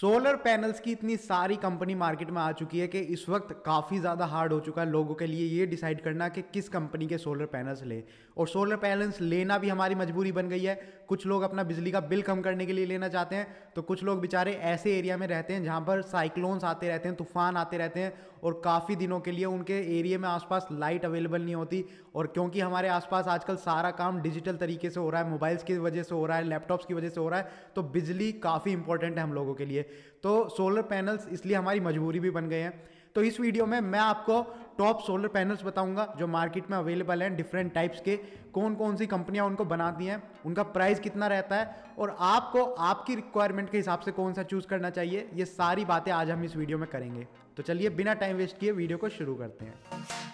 solar panels की इतनी सारी कंपनी मार्केट में आ चुकी है कि इस वक्त काफ़ी ज़्यादा हार्ड हो चुका है लोगों के लिए ये डिसाइड करना कि किस कंपनी के सोलर पैनल्स ले और सोलर पैनल्स लेना भी हमारी मजबूरी बन गई है कुछ लोग अपना बिजली का बिल कम करने के लिए लेना चाहते हैं तो कुछ लोग बेचारे ऐसे एरिया में रहते हैं जहाँ पर साइक्लोन्स आते रहते हैं तूफान आते रहते हैं और काफ़ी दिनों के लिए उनके एरिए में आसपास लाइट अवेलेबल नहीं होती और क्योंकि हमारे आसपास आजकल सारा काम डिजिटल तरीके से हो रहा है मोबाइल्स की वजह से हो रहा है लैपटॉप्स की वजह से हो रहा है तो बिजली काफ़ी इंपॉर्टेंट है हम लोगों के लिए तो सोलर पैनल्स इसलिए हमारी मजबूरी भी बन गए हैं तो इस वीडियो में मैं आपको टॉप सोलर पैनल्स बताऊंगा जो मार्केट में अवेलेबल हैं डिफरेंट टाइप्स के कौन कौन सी कंपनियां उनको बनाती हैं उनका प्राइस कितना रहता है और आपको आपकी रिक्वायरमेंट के हिसाब से कौन सा चूज़ करना चाहिए ये सारी बातें आज हम इस वीडियो में करेंगे तो चलिए बिना टाइम वेस्ट किए वीडियो को शुरू करते हैं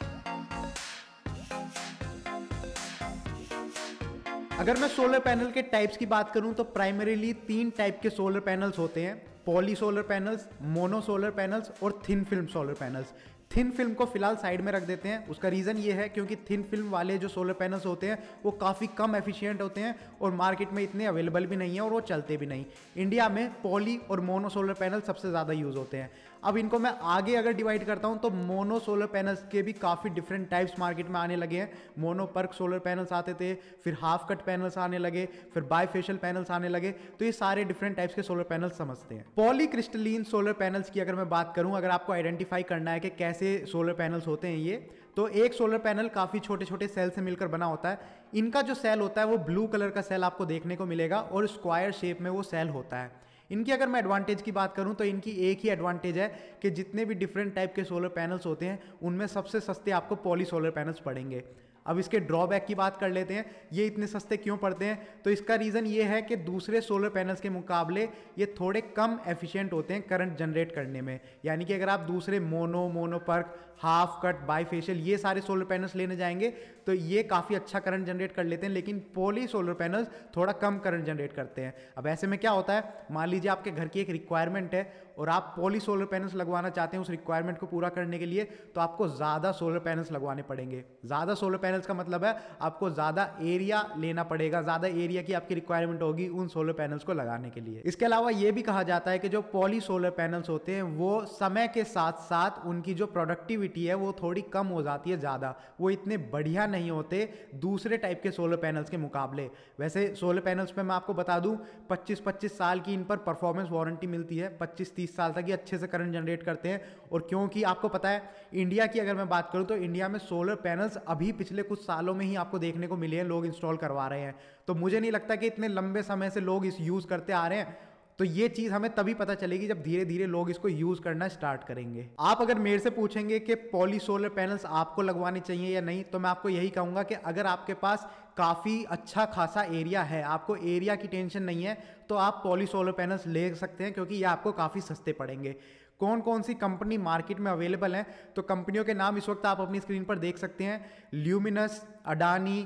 अगर मैं सोलर पैनल के टाइप्स की बात करूं तो प्राइमरीली तीन टाइप के सोलर पैनल्स होते हैं poly solar panels mono solar panels और thin film solar panels thin film को फिलहाल साइड में रख देते हैं उसका रीज़न ये है क्योंकि थिन फिल्म वाले जो सोलर पैनल्स होते हैं वो काफ़ी कम एफिशिएंट होते हैं और मार्केट में इतने अवेलेबल भी नहीं है और वो चलते भी नहीं इंडिया में पॉली और मोनो सोलर पैनल सबसे ज़्यादा यूज़ होते हैं अब इनको मैं आगे अगर डिवाइड करता हूँ तो मोनो सोलर पैनल्स के भी काफ़ी डिफरेंट टाइप्स मार्केट में आने लगे हैं मोनो पर्क सोलर पैनल्स आते थे फिर हाफ कट पैनल्स आने लगे फिर बाय फेशियल पैनल्स आने लगे तो ये सारे डिफरेंट टाइप्स के सोलर पैनल्स समझते हैं पॉलीक्रिस्टलिन सोलर पैनल्स की अगर मैं बात करूँ अगर आपको आइडेंटिफाई करना है कि कैसे सोलर पैनल्स होते हैं ये तो एक सोलर पैनल काफ़ी छोटे छोटे सेल से मिलकर बना होता है इनका जो सेल होता है वो ब्लू कलर का सेल आपको देखने को मिलेगा और स्क्वायर शेप में वो सेल होता है इनकी अगर मैं एडवांटेज की बात करूँ तो इनकी एक ही एडवांटेज है कि जितने भी डिफरेंट टाइप के सोलर पैनल्स होते हैं उनमें सबसे सस्ते आपको पॉली सोलर पैनल्स पड़ेंगे अब इसके ड्रॉबैक की बात कर लेते हैं ये इतने सस्ते क्यों पड़ते हैं तो इसका रीज़न ये है कि दूसरे सोलर पैनल्स के मुकाबले ये थोड़े कम एफिशिएंट होते हैं करंट जनरेट करने में यानी कि अगर आप दूसरे मोनो मोनोपर्क हाफ कट बाई फेशियल ये सारे सोलर पैनल्स लेने जाएंगे तो ये काफ़ी अच्छा करंट जनरेट कर लेते हैं लेकिन पोली सोलर पैनल्स थोड़ा कम करंट जनरेट करते हैं अब ऐसे में क्या होता है मान लीजिए आपके घर की एक रिक्वायरमेंट है और आप पोली सोलर पैनल्स लगवाना चाहते हैं उस रिक्वायरमेंट को पूरा करने के लिए तो आपको ज़्यादा सोलर पैनल्स लगवाने पड़ेंगे ज़्यादा सोलर पैनल्स का मतलब है आपको ज़्यादा एरिया लेना पड़ेगा ज़्यादा एरिया की आपकी रिक्वायरमेंट होगी उन सोलर पैनल्स को लगाने के लिए इसके अलावा ये भी कहा जाता है कि जो पॉली सोलर पैनल्स होते हैं वो समय के साथ साथ उनकी जो प्रोडक्टिविटी है वो थोड़ी कम हो जाती है ज़्यादा वो इतने बढ़िया नहीं होते दूसरे टाइप के सोलर पैनल्स के मुकाबले वैसे सोलर पैनल्स पे मैं आपको बता दूं 25-25 साल की इन पर परफॉर्मेंस वारंटी मिलती है 25-30 साल तक ये अच्छे से करंट जनरेट करते हैं और क्योंकि आपको पता है इंडिया की अगर मैं बात करूँ तो इंडिया में सोलर पैनल्स अभी पिछले कुछ सालों में ही आपको देखने को मिले हैं लोग इंस्टॉल करवा रहे हैं तो मुझे नहीं लगता कि इतने लंबे समय से लोग इस यूज़ करते आ रहे हैं तो ये चीज हमें तभी पता चलेगी जब धीरे धीरे लोग इसको यूज करना स्टार्ट करेंगे आप अगर मेरे से पूछेंगे कि पॉली सोलर पैनल्स आपको लगवाने चाहिए या नहीं तो मैं आपको यही कहूंगा कि अगर आपके पास काफ़ी अच्छा खासा एरिया है आपको एरिया की टेंशन नहीं है तो आप पॉली सोलर पैनल्स ले सकते हैं क्योंकि ये आपको काफ़ी सस्ते पड़ेंगे कौन कौन सी कंपनी मार्केट में अवेलेबल हैं तो कंपनियों के नाम इस वक्त आप अपनी स्क्रीन पर देख सकते हैं Luminous Adani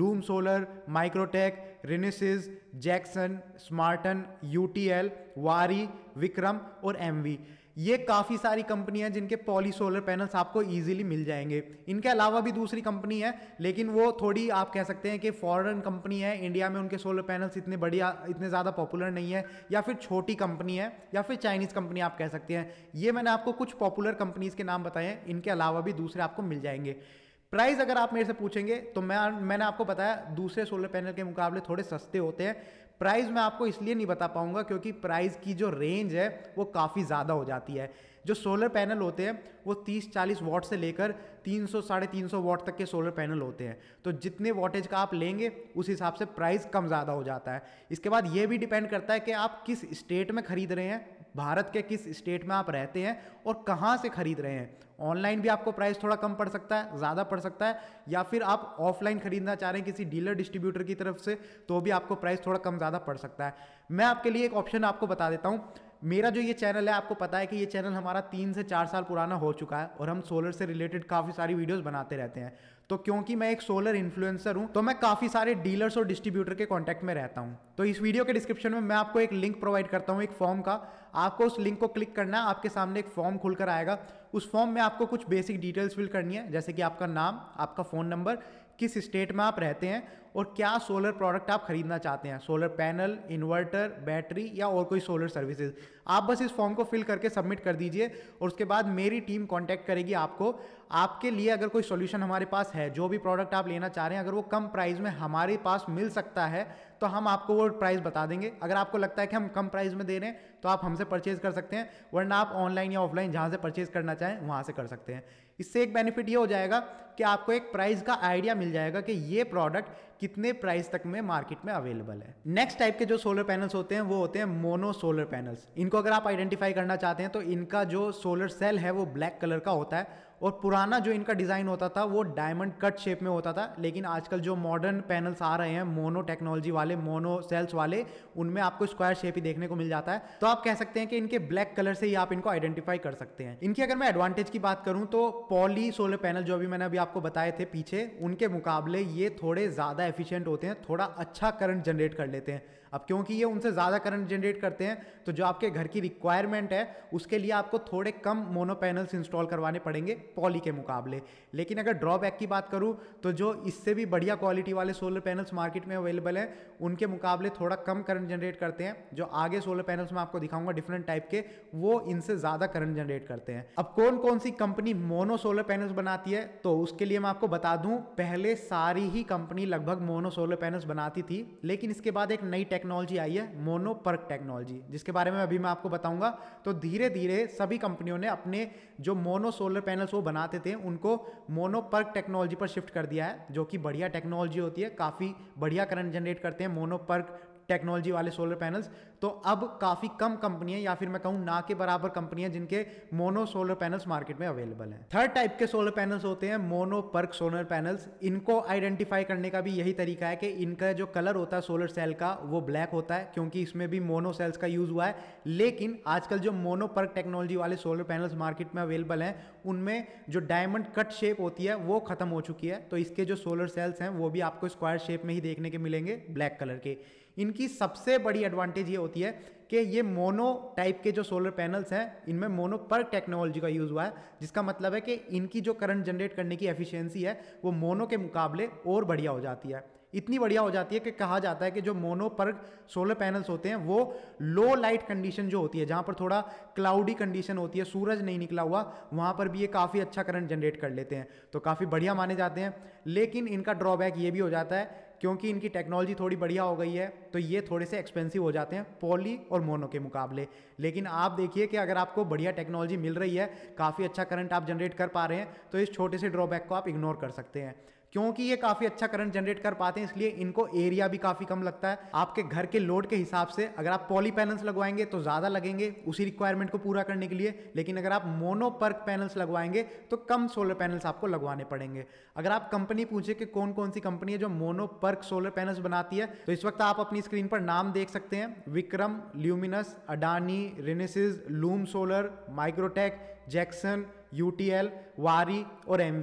Loom Solar Microtek RenewSys Jakson Smarten UTL Waaree Vikram और एमवी ये काफ़ी सारी कंपनी है जिनके पॉली सोलर पैनल्स आपको इजीली मिल जाएंगे इनके अलावा भी दूसरी कंपनी है लेकिन वो थोड़ी आप कह सकते हैं कि फॉरेन कंपनी है इंडिया में उनके सोलर पैनल्स इतने बढ़िया इतने ज़्यादा पॉपुलर नहीं है या फिर छोटी कंपनी है या फिर चाइनीज़ कंपनी आप कह सकते हैं ये मैंने आपको कुछ पॉपुलर कंपनीज़ के नाम बताए इनके अलावा भी दूसरे आपको मिल जाएंगे प्राइस अगर आप मेरे से पूछेंगे तो मैं मैंने आपको बताया दूसरे सोलर पैनल के मुकाबले थोड़े सस्ते होते हैं प्राइस मैं आपको इसलिए नहीं बता पाऊंगा क्योंकि प्राइस की जो रेंज है वो काफ़ी ज़्यादा हो जाती है जो सोलर पैनल होते हैं वो 30-40 वाट से लेकर 300 साढ़े तीन वाट तक के सोलर पैनल होते हैं तो जितने वाटेज का आप लेंगे उस हिसाब से प्राइस कम ज़्यादा हो जाता है इसके बाद ये भी डिपेंड करता है कि आप किस स्टेट में खरीद रहे हैं भारत के किस स्टेट में आप रहते हैं और कहाँ से खरीद रहे हैं ऑनलाइन भी आपको प्राइस थोड़ा कम पड़ सकता है ज़्यादा पड़ सकता है या फिर आप ऑफलाइन खरीदना चाह रहे हैं किसी डीलर डिस्ट्रीब्यूटर की तरफ से तो भी आपको प्राइस थोड़ा कम ज़्यादा पड़ सकता है मैं आपके लिए एक ऑप्शन आपको बता देता हूँ मेरा जो ये चैनल है आपको पता है कि ये चैनल हमारा तीन से चार साल पुराना हो चुका है और हम सोलर से रिलेटेड काफ़ी सारी वीडियोस बनाते रहते हैं तो क्योंकि मैं एक सोलर इन्फ्लुएंसर हूं तो मैं काफ़ी सारे डीलर्स और डिस्ट्रीब्यूटर के कॉन्टैक्ट में रहता हूं तो इस वीडियो के डिस्क्रिप्शन में मैं आपको एक लिंक प्रोवाइड करता हूँ एक फॉर्म का आपको उस लिंक को क्लिक करना है आपके सामने एक फॉर्म खुलकर आएगा उस फॉर्म में आपको कुछ बेसिक डिटेल्स फिल करनी है जैसे कि आपका नाम आपका फ़ोन नंबर किस स्टेट में आप रहते हैं और क्या सोलर प्रोडक्ट आप खरीदना चाहते हैं सोलर पैनल इन्वर्टर बैटरी या और कोई सोलर सर्विसेज आप बस इस फॉर्म को फिल करके सबमिट कर दीजिए और उसके बाद मेरी टीम कांटेक्ट करेगी आपको आपके लिए अगर कोई सोल्यूशन हमारे पास है जो भी प्रोडक्ट आप लेना चाह रहे हैं अगर वो कम प्राइस में हमारे पास मिल सकता है तो हम आपको वो प्राइस बता देंगे अगर आपको लगता है कि हम कम प्राइस में दे रहे हैं तो आप हमसे परचेज कर सकते हैं वरना आप ऑनलाइन या ऑफलाइन जहाँ से परचेज करना चाहें वहाँ से कर सकते हैं इससे एक बेनिफिट ये हो जाएगा कि आपको एक प्राइस का आइडिया मिल जाएगा कि ये प्रोडक्ट कितने प्राइस तक में मार्केट में अवेलेबल है नेक्स्ट टाइप के जो सोलर पैनल्स होते हैं वो होते हैं मोनो सोलर पैनल्स इनको अगर आप आइडेंटिफाई करना चाहते हैं तो इनका जो सोलर सेल है वो ब्लैक कलर का होता है और पुराना जो इनका डिज़ाइन होता था वो डायमंड कट शेप में होता था लेकिन आजकल जो मॉडर्न पैनल्स आ रहे हैं मोनो टेक्नोलॉजी वाले मोनो सेल्स वाले उनमें आपको स्क्वायर शेप ही देखने को मिल जाता है तो आप कह सकते हैं कि इनके ब्लैक कलर से ही आप इनको आइडेंटिफाई कर सकते हैं इनकी अगर मैं एडवांटेज की बात करूं तो पॉली सोलर पैनल जो अभी मैंने अभी आपको बताए थे पीछे उनके मुकाबले ये थोड़े ज़्यादा एफिशिएंट होते हैं थोड़ा अच्छा करंट जनरेट कर लेते हैं अब क्योंकि ये उनसे ज़्यादा करंट जनरेट करते हैं तो जो आपके घर की रिक्वायरमेंट है उसके लिए आपको थोड़े कम मोनो पैनल्स इंस्टॉल करवाने पड़ेंगे पॉली के मुकाबले लेकिन अगर ड्रॉबैक की बात करूँ तो जो इससे भी बढ़िया क्वालिटी वाले सोलर पैनल्स मार्केट में अवेलेबल हैं उनके मुकाबले थोड़ा कम करंट जनरेट करते हैं जो आगे सोलर पैनल्स में आपको दिखाऊंगा डिफरेंट टाइप के वो इनसे ज़्यादा करंट जनरेट करते हैं अब कौन कौन सी कंपनी मोनो सोलर पैनल्स बनाती है तो उसके लिए मैं आपको बता दूं पहले सारी ही कंपनी लगभग मोनो सोलर पैनल्स बनाती थी लेकिन इसके बाद एक नई टेक्निक टेक्नोलॉजी आई है मोनोपर्क टेक्नोलॉजी जिसके बारे में अभी मैं आपको बताऊंगा तो धीरे धीरे सभी कंपनियों ने अपने जो मोनो सोलर पैनल्स वो बनाते थे उनको मोनोपर्क टेक्नोलॉजी पर शिफ्ट कर दिया है जो कि बढ़िया टेक्नोलॉजी होती है काफ़ी बढ़िया करंट जनरेट करते हैं मोनोपर्क टेक्नोलॉजी वाले सोलर पैनल्स तो अब काफ़ी कम कंपनियां या फिर मैं कहूँ ना के बराबर कंपनियां जिनके मोनो सोलर पैनल्स मार्केट में अवेलेबल हैं थर्ड टाइप के सोलर पैनल्स होते हैं मोनो पर्क सोलर पैनल्स इनको आइडेंटिफाई करने का भी यही तरीका है कि इनका जो कलर होता है सोलर सेल का वो ब्लैक होता है क्योंकि इसमें भी मोनो सेल्स का यूज हुआ है लेकिन आजकल जो मोनो पर्क टेक्नोलॉजी वाले सोलर पैनल्स मार्केट में अवेलेबल हैं उनमें जो डायमंड कट शेप होती है वो खत्म हो चुकी है तो इसके जो सोलर सेल्स हैं वो भी आपको स्क्वायर शेप में ही देखने के मिलेंगे ब्लैक कलर के इनकी सबसे बड़ी एडवांटेज ये होती है कि ये मोनो टाइप के जो सोलर पैनल्स हैं इनमें मोनो पर टेक्नोलॉजी का यूज़ हुआ है जिसका मतलब है कि इनकी जो करंट जनरेट करने की एफिशिएंसी है वो मोनो के मुकाबले और बढ़िया हो जाती है इतनी बढ़िया हो जाती है कि कहा जाता है कि जो मोनो पर सोलर पैनल्स होते हैं वो लो लाइट कंडीशन जो होती है जहाँ पर थोड़ा क्लाउडी कंडीशन होती है सूरज नहीं निकला हुआ वहाँ पर भी ये काफ़ी अच्छा करंट जनरेट कर लेते हैं तो काफ़ी बढ़िया माने जाते हैं लेकिन इनका ड्रॉबैक ये भी हो जाता है क्योंकि इनकी टेक्नोलॉजी थोड़ी बढ़िया हो गई है तो ये थोड़े से एक्सपेंसिव हो जाते हैं पॉली और मोनो के मुकाबले लेकिन आप देखिए कि अगर आपको बढ़िया टेक्नोलॉजी मिल रही है काफ़ी अच्छा करंट आप जनरेट कर पा रहे हैं तो इस छोटे से ड्रॉबैक को आप इग्नोर कर सकते हैं क्योंकि ये काफी अच्छा करंट जनरेट कर पाते हैं इसलिए इनको एरिया भी काफी कम लगता है आपके घर के लोड के हिसाब से अगर आप पॉली पैनल्स लगवाएंगे तो ज्यादा लगेंगे उसी रिक्वायरमेंट को पूरा करने के लिए लेकिन अगर आप मोनोपर्क पैनल्स लगवाएंगे तो कम सोलर पैनल्स आपको लगवाने पड़ेंगे अगर आप कंपनी पूछे कि कौन कौन सी कंपनी है जो मोनोपर्क सोलर पैनल्स बनाती है तो इस वक्त आप अपनी स्क्रीन पर नाम देख सकते हैं Vikram Luminous Adani RenewSys Loom Solar Microtek Jakson U Waaree और एम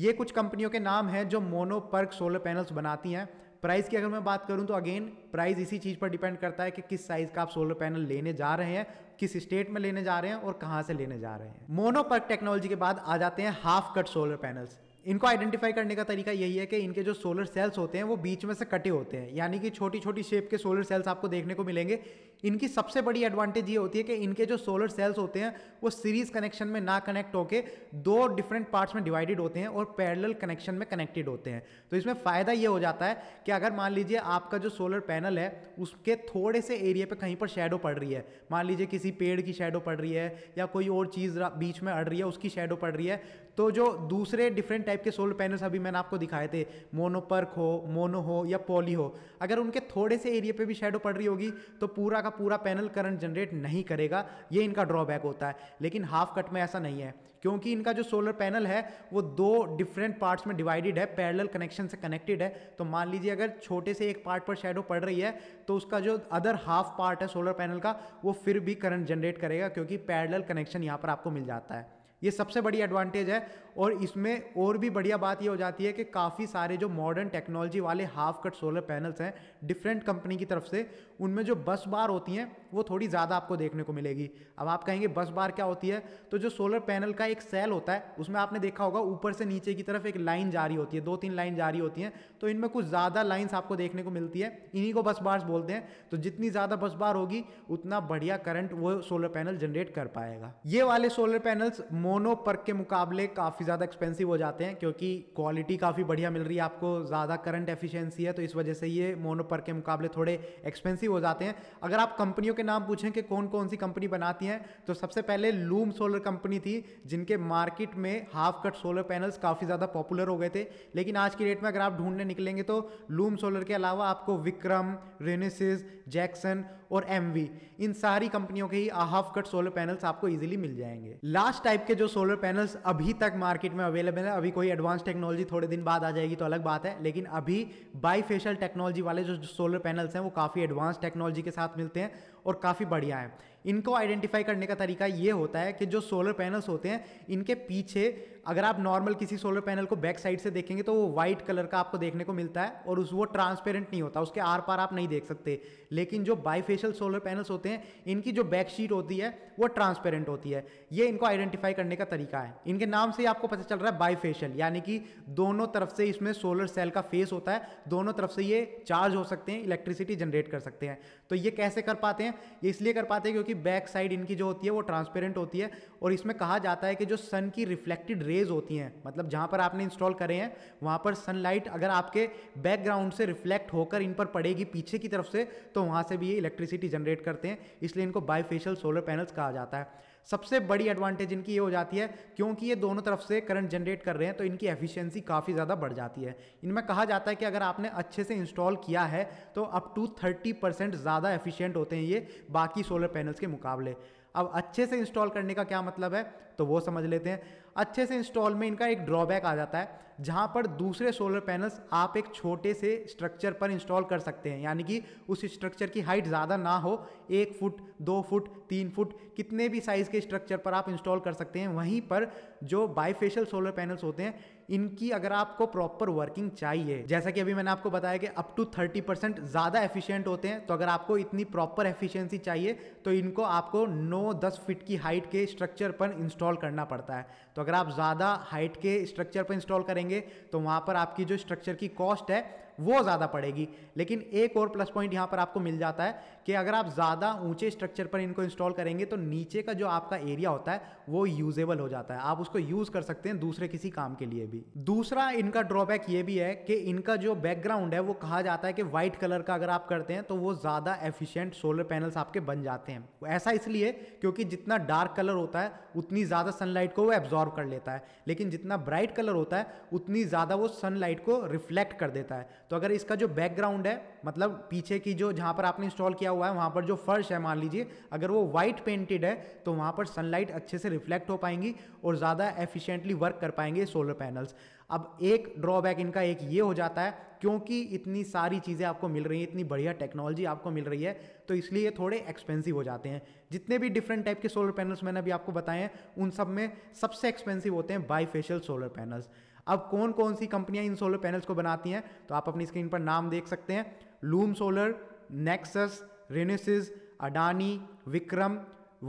ये कुछ कंपनियों के नाम हैं जो मोनोपर्क सोलर पैनल्स बनाती हैं प्राइस की अगर मैं बात करूं तो अगेन प्राइस इसी चीज़ पर डिपेंड करता है कि किस साइज़ का आप सोलर पैनल लेने जा रहे हैं किस स्टेट में लेने जा रहे हैं और कहाँ से लेने जा रहे हैं मोनोपर्क टेक्नोलॉजी के बाद आ जाते हैं हाफ कट सोलर पैनल्स इनको आइडेंटिफाई करने का तरीका यही है कि इनके जो सोलर सेल्स होते हैं वो बीच में से कटे होते हैं यानी कि छोटी छोटी शेप के सोलर सेल्स आपको देखने को मिलेंगे इनकी सबसे बड़ी एडवांटेज ये होती है कि इनके जो सोलर सेल्स होते हैं वो सीरीज कनेक्शन में ना कनेक्ट होकर दो डिफरेंट पार्ट्स में डिवाइडेड होते हैं और पैरेलल कनेक्शन में कनेक्टेड होते हैं तो इसमें फ़ायदा ये हो जाता है कि अगर मान लीजिए आपका जो सोलर पैनल है उसके थोड़े से एरिया पर कहीं पर शेडो पड़ रही है मान लीजिए किसी पेड़ की शेडो पड़ रही है या कोई और चीज़ बीच में अड़ रही है उसकी शेडो पड़ रही है तो जो दूसरे डिफरेंट टाइप के सोलर पैनल्स अभी मैंने आपको दिखाए थे मोनोपर्क हो मोनो हो या पॉली हो अगर उनके थोड़े से एरिया पे भी शेडो पड़ रही होगी तो पूरा का पूरा पैनल करंट जनरेट नहीं करेगा ये इनका ड्रॉबैक होता है लेकिन हाफ कट में ऐसा नहीं है क्योंकि इनका जो सोलर पैनल है वो दो डिफरेंट पार्ट्स में डिवाइडेड है पैरेलल कनेक्शन से कनेक्टेड है तो मान लीजिए अगर छोटे से एक पार्ट पर शेडो पड़ रही है तो उसका जो अदर हाफ पार्ट है सोलर पैनल का वो फिर भी करंट जनरेट करेगा क्योंकि पैरेलल कनेक्शन यहाँ पर आपको मिल जाता है ये सबसे बड़ी एडवांटेज है और इसमें और भी बढ़िया बात ये हो जाती है कि काफ़ी सारे जो मॉडर्न टेक्नोलॉजी वाले हाफ कट सोलर पैनल्स हैं डिफरेंट कंपनी की तरफ से उनमें जो बस बार होती हैं वो थोड़ी ज़्यादा आपको देखने को मिलेगी अब आप कहेंगे बस बार क्या होती है तो जो सोलर पैनल का एक सेल होता है उसमें आपने देखा होगा ऊपर से नीचे की तरफ एक लाइन जारी होती है दो तीन लाइन जारी होती हैं तो इनमें कुछ ज़्यादा लाइन्स आपको देखने को मिलती है इन्हीं को बस बार्स बोलते हैं तो जितनी ज़्यादा बस बार होगी उतना बढ़िया करंट वो सोलर पैनल जनरेट कर पाएगा ये वाले सोलर पैनल्स मोर मोनो पर के मुकाबले काफ़ी ज़्यादा एक्सपेंसिव हो जाते हैं क्योंकि क्वालिटी काफ़ी बढ़िया मिल रही है आपको ज़्यादा करंट एफिशिएंसी है तो इस वजह से ये मोनो पर के मुकाबले थोड़े एक्सपेंसिव हो जाते हैं अगर आप कंपनियों के नाम पूछें कि कौन कौन सी कंपनी बनाती हैं तो सबसे पहले लूम सोलर कंपनी थी जिनके मार्केट में हाफ कट सोलर पैनल्स काफ़ी ज़्यादा पॉपुलर हो गए थे लेकिन आज की डेट में अगर आप ढूंढने निकलेंगे तो लूम सोलर के अलावा आपको विक्रम रेनेसिस जैक्सन और एम इन सारी कंपनियों के ही हाफ कट सोलर पैनल्स आपको ईजिली मिल जाएंगे लास्ट टाइप के के जो सोलर पैनल्स अभी तक मार्केट में अवेलेबल है अभी कोई एडवांस टेक्नोलॉजी थोड़े दिन बाद आ जाएगी तो अलग बात है लेकिन अभी बाईफेशल टेक्नोलॉजी वाले जो सोलर पैनल्स हैं वो काफ़ी एडवांस टेक्नोलॉजी के साथ मिलते हैं और काफ़ी बढ़िया है इनको आइडेंटिफाई करने का तरीका ये होता है कि जो सोलर पैनल्स होते हैं इनके पीछे अगर आप नॉर्मल किसी सोलर पैनल को बैक साइड से देखेंगे तो वो वाइट कलर का आपको देखने को मिलता है और उस वो ट्रांसपेरेंट नहीं होता उसके आर पार आप नहीं देख सकते लेकिन जो बाईफेशियल सोलर पैनल्स होते हैं इनकी जो बैक शीट होती है वो ट्रांसपेरेंट होती है ये इनको आइडेंटिफाई करने का तरीका है इनके नाम से ही आपको पता चल रहा है बाईफेशियल यानी कि दोनों तरफ से इसमें सोलर सेल का फेस होता है दोनों तरफ से ये चार्ज हो सकते हैं इलेक्ट्रिसिटी जनरेट कर सकते हैं तो ये कैसे कर पाते हैं हैं ये इसलिए कर पाते हैं क्योंकि बैक साइड इनकी जो होती है वो ट्रांसपेरेंट होती है और इसमें कहा जाता है कि जो सन की रिफ्लेक्टेड रेज होती हैं मतलब जहाँ पर आपने इंस्टॉल करे हैं वहाँ पर सनलाइट अगर आपके बैकग्राउंड से रिफ्लेक्ट होकर इन पर पड़ेगी पीछे की तरफ से तो वहाँ से भी ये इलेक्ट्रिसिटी जनरेट करते हैं इसलिए इनको बाईफेशियल सोलर पैनल्स कहा जाता है सबसे बड़ी एडवांटेज इनकी ये हो जाती है क्योंकि ये दोनों तरफ से करंट जनरेट कर रहे हैं तो इनकी एफिशिएंसी काफ़ी ज़्यादा बढ़ जाती है इनमें कहा जाता है कि अगर आपने अच्छे से इंस्टॉल किया है तो अप टू थर्टी परसेंट ज़्यादा एफिशिएंट होते हैं ये बाकी सोलर पैनल्स के मुकाबले अब अच्छे से इंस्टॉल करने का क्या मतलब है तो वो समझ लेते हैं अच्छे से इंस्टॉल में इनका एक ड्रॉबैक आ जाता है जहाँ पर दूसरे सोलर पैनल्स आप एक छोटे से स्ट्रक्चर पर इंस्टॉल कर सकते हैं यानी कि उस स्ट्रक्चर की हाइट ज़्यादा ना हो एक फुट दो फुट तीन फुट कितने भी साइज़ के स्ट्रक्चर पर आप इंस्टॉल कर सकते हैं वहीं पर जो बाईफेशल सोलर पैनल्स होते हैं इनकी अगर आपको प्रॉपर वर्किंग चाहिए जैसा कि अभी मैंने आपको बताया कि अप टू थर्टी परसेंट ज्यादा एफिशिएंट होते हैं तो अगर आपको इतनी प्रॉपर एफिशिएंसी चाहिए तो इनको आपको नौ दस फिट की हाइट के स्ट्रक्चर पर इंस्टॉल करना पड़ता है तो अगर आप ज़्यादा हाइट के स्ट्रक्चर पर इंस्टॉल करेंगे तो वहाँ पर आपकी जो स्ट्रक्चर की कॉस्ट है वो ज़्यादा पड़ेगी लेकिन एक और प्लस पॉइंट यहाँ पर आपको मिल जाता है कि अगर आप ज़्यादा ऊंचे स्ट्रक्चर पर इनको इंस्टॉल करेंगे तो नीचे का जो आपका एरिया होता है वो यूजेबल हो जाता है आप उसको यूज़ कर सकते हैं दूसरे किसी काम के लिए भी दूसरा इनका ड्रॉबैक ये भी है कि इनका जो बैकग्राउंड है वो कहा जाता है कि व्हाइट कलर का अगर आप करते हैं तो वो ज़्यादा एफिशियंट सोलर पैनल्स आपके बन जाते हैं ऐसा इसलिए क्योंकि जितना डार्क कलर होता है उतनी ज़्यादा सनलाइट को वो एब्जॉर्व कर लेता है लेकिन जितना ब्राइट कलर होता है उतनी ज़्यादा वो सनलाइट को रिफ्लेक्ट कर देता है तो अगर इसका जो बैकग्राउंड है मतलब पीछे की जो जहाँ पर आपने इंस्टॉल किया हुआ है वहाँ पर जो फर्श है मान लीजिए अगर वो वाइट पेंटेड है तो वहाँ पर सनलाइट अच्छे से रिफ्लेक्ट हो पाएंगी और ज़्यादा एफिशिएंटली वर्क कर पाएंगे सोलर पैनल्स अब एक ड्रॉबैक इनका एक ये हो जाता है क्योंकि इतनी सारी चीज़ें आपको मिल रही हैं इतनी बढ़िया टेक्नोलॉजी आपको मिल रही है तो इसलिए थोड़े एक्सपेंसिव हो जाते हैं जितने भी डिफरेंट टाइप के सोलर पैनल्स मैंने अभी आपको बताए हैं उन सब में सबसे एक्सपेंसिव होते हैं बाईफेशियल सोलर पैनल्स अब कौन कौन सी कंपनियां इन सोलर पैनल्स को बनाती हैं तो आप अपनी स्क्रीन पर नाम देख सकते हैं Loom Solar Nexus RenewSys Adani Vikram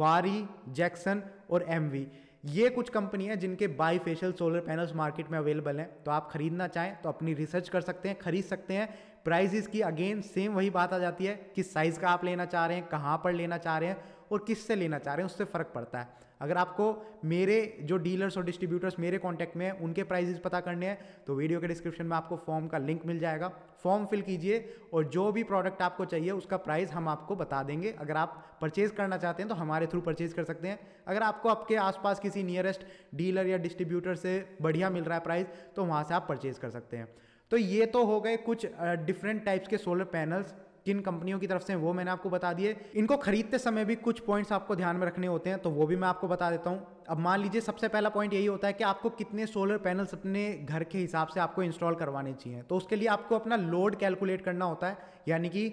Waaree Jakson और एमवी ये कुछ कंपनी है जिनके bifacial solar panels market में अवेलेबल हैं तो आप खरीदना चाहें तो अपनी रिसर्च कर सकते हैं खरीद सकते हैं प्राइस इसकी अगेन सेम वही बात आ जाती है किस साइज़ का आप लेना चाह रहे हैं कहाँ पर लेना चाह रहे हैं और किससे लेना चाह रहे हैं उससे फ़र्क पड़ता है अगर आपको मेरे जो डीलर्स और डिस्ट्रीब्यूटर्स मेरे कॉन्टैक्ट में हैं उनके प्राइजेस पता करने हैं तो वीडियो के डिस्क्रिप्शन में आपको फॉर्म का लिंक मिल जाएगा फॉर्म फिल कीजिए और जो भी प्रोडक्ट आपको चाहिए उसका प्राइस हम आपको बता देंगे अगर आप परचेज करना चाहते हैं तो हमारे थ्रू परचेज कर सकते हैं अगर आपको आपके आसपास किसी नियरेस्ट डीलर या डिस्ट्रीब्यूटर से बढ़िया मिल रहा है प्राइस तो वहाँ से आप परचेज कर सकते हैं तो ये तो हो गए कुछ डिफरेंट टाइप्स के सोलर पैनल्स किन कंपनियों की तरफ से वो मैंने आपको बता दिए इनको खरीदते समय भी कुछ पॉइंट्स आपको ध्यान में रखने होते हैं तो वो भी मैं आपको बता देता हूँ अब मान लीजिए सबसे पहला पॉइंट यही होता है कि आपको कितने सोलर पैनल्स अपने घर के हिसाब से आपको इंस्टॉल करवाने चाहिए तो उसके लिए आपको अपना लोड कैलकुलेट करना होता है यानी कि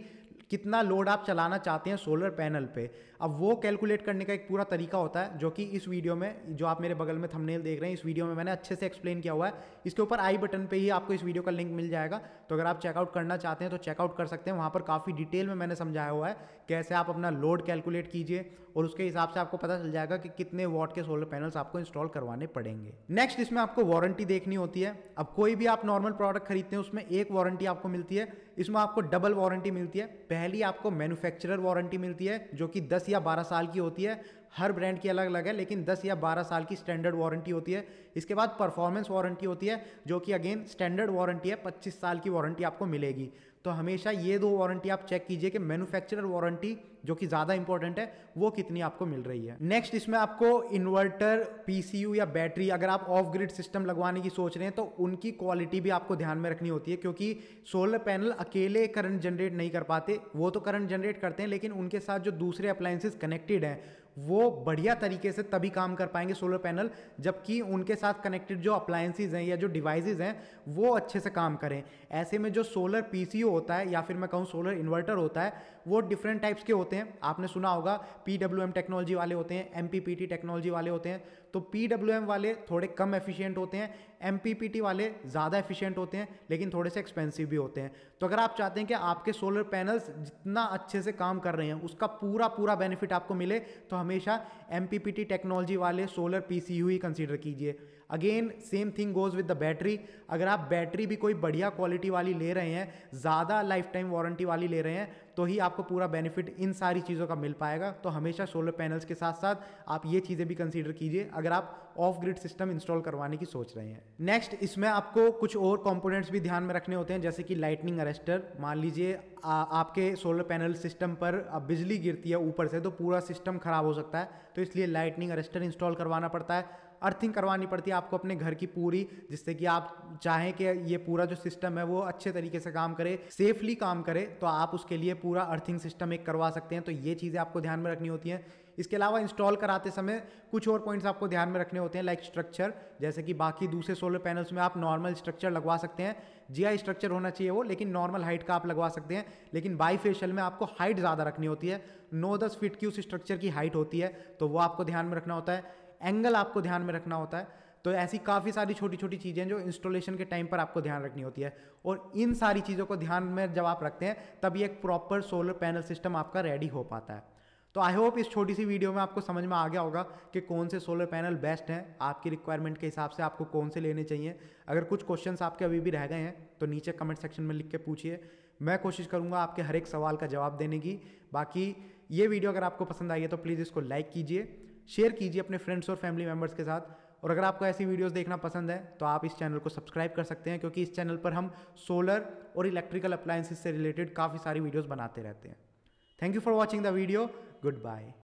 कितना लोड आप चलाना चाहते हैं सोलर पैनल पे अब वो कैलकुलेट करने का एक पूरा तरीका होता है जो कि इस वीडियो में जो आप मेरे बगल में थंबनेल देख रहे हैं इस वीडियो में मैंने अच्छे से एक्सप्लेन किया हुआ है इसके ऊपर आई बटन पे ही आपको इस वीडियो का लिंक मिल जाएगा तो अगर आप चेकआउट करना चाहते हैं तो चेकआउट कर सकते हैं वहाँ पर काफ़ी डिटेल में मैंने समझाया हुआ है कैसे आप अपना लोड कैलकुलेट कीजिए और उसके हिसाब से आपको पता चल जाएगा कि कितने वॉट के सोलर पैनल्स आपको इंस्टॉल करवाने पड़ेंगे नेक्स्ट इसमें आपको वारंटी देखनी होती है अब कोई भी आप नॉर्मल प्रोडक्ट खरीदते हैं उसमें एक वारंटी आपको मिलती है इसमें आपको डबल वारंटी मिलती है पहली आपको मैन्युफैक्चरर वारंटी मिलती है जो कि 10 या 12 साल की होती है हर ब्रांड की अलग अलग है लेकिन 10 या 12 साल की स्टैंडर्ड वारंटी होती है इसके बाद परफॉर्मेंस वारंटी होती है जो कि अगेन स्टैंडर्ड वारंटी है पच्चीस साल की वारंटी आपको मिलेगी तो हमेशा ये दो वारंटी आप चेक कीजिए कि मैन्युफैक्चरर वारंटी जो कि ज़्यादा इंपॉर्टेंट है वो कितनी आपको मिल रही है नेक्स्ट इसमें आपको इन्वर्टर पी या बैटरी अगर आप ऑफ ग्रिड सिस्टम लगवाने की सोच रहे हैं तो उनकी क्वालिटी भी आपको ध्यान में रखनी होती है क्योंकि सोलर पैनल अकेले करंट जनरेट नहीं कर पाते वो तो करंट जनरेट करते हैं लेकिन उनके साथ जो दूसरे अप्लायंसेज कनेक्टेड हैं वो बढ़िया तरीके से तभी काम कर पाएंगे सोलर पैनल जबकि उनके साथ कनेक्टेड जो अप्लायंसेज हैं या जो डिवाइसेज हैं वो अच्छे से काम करें ऐसे में जो सोलर पीसीओ होता है या फिर मैं कहूँ सोलर इन्वर्टर होता है वो डिफरेंट टाइप्स के होते हैं आपने सुना होगा पी टेक्नोलॉजी वाले होते हैं एम टेक्नोलॉजी वाले होते हैं तो पी वाले थोड़े कम एफिशिएंट होते हैं एम वाले ज़्यादा एफिशिएंट होते हैं लेकिन थोड़े से एक्सपेंसिव भी होते हैं तो अगर आप चाहते हैं कि आपके सोलर पैनल्स जितना अच्छे से काम कर रहे हैं उसका पूरा पूरा बेनिफिट आपको मिले तो हमेशा एम टेक्नोलॉजी वाले सोलर पी ही कंसिडर कीजिए again same thing goes with the battery अगर आप बैटरी भी कोई बढ़िया क्वालिटी वाली ले रहे हैं ज़्यादा लाइफ टाइम वारंटी वाली ले रहे हैं तो ही आपको पूरा बेनिफिट इन सारी चीज़ों का मिल पाएगा तो हमेशा सोलर पैनल्स के साथ साथ आप ये चीज़ें भी कंसीडर कीजिए अगर आप ऑफ ग्रिड सिस्टम इंस्टॉल करवाने की सोच रहे हैं नेक्स्ट इसमें आपको कुछ और कॉम्पोनेंट्स भी ध्यान में रखने होते हैं जैसे कि लाइटनिंग अरेस्टर मान लीजिए आपके सोलर पैनल सिस्टम पर बिजली गिरती है ऊपर से तो पूरा सिस्टम खराब हो सकता है तो इसलिए लाइटनिंग अरेस्टर इंस्टॉल करवाना पड़ता है अर्थिंग करवानी पड़ती है आपको अपने घर की पूरी जिससे कि आप चाहें कि ये पूरा जो सिस्टम है वो अच्छे तरीके से काम करे सेफली काम करे तो आप उसके लिए पूरा अर्थिंग सिस्टम एक करवा सकते हैं तो ये चीज़ें आपको ध्यान में रखनी होती हैं इसके अलावा इंस्टॉल कराते समय कुछ और पॉइंट्स आपको ध्यान में रखने होते हैं लाइक स्ट्रक्चर जैसे कि बाकी दूसरे सोलर पैनल्स में आप नॉर्मल स्ट्रक्चर लगवा सकते हैं जिया स्ट्रक्चर होना चाहिए वो लेकिन नॉर्मल हाइट का आप लगवा सकते हैं लेकिन बाई फेशियल में आपको हाइट ज़्यादा रखनी होती है नौ दस फीट की उस स्ट्रक्चर की हाइट होती है तो वो आपको ध्यान में रखना होता है एंगल आपको ध्यान में रखना होता है तो ऐसी काफ़ी सारी छोटी छोटी चीज़ें जो इंस्टॉलेशन के टाइम पर आपको ध्यान रखनी होती है और इन सारी चीज़ों को ध्यान में जब आप रखते हैं तभी एक प्रॉपर सोलर पैनल सिस्टम आपका रेडी हो पाता है तो आई होप इस छोटी सी वीडियो में आपको समझ में आ गया होगा कि कौन से सोलर पैनल बेस्ट हैं आपकी रिक्वायरमेंट के हिसाब से आपको कौन से लेने चाहिए अगर कुछ क्वेश्चंस आपके अभी भी रह गए हैं तो नीचे कमेंट सेक्शन में लिख के पूछिए मैं कोशिश करूंगा आपके हर एक सवाल का जवाब देने की बाकी ये वीडियो अगर आपको पसंद आई है तो प्लीज़ इसको लाइक कीजिए शेयर कीजिए अपने फ्रेंड्स और फैमिली मेम्बर्स के साथ और अगर आपको ऐसी वीडियोस देखना पसंद है तो आप इस चैनल को सब्सक्राइब कर सकते हैं क्योंकि इस चैनल पर हम सोलर और इलेक्ट्रिकल अप्लायंसेज से रिलेटेड काफ़ी सारी वीडियोस बनाते रहते हैं thank you for watching the video good bye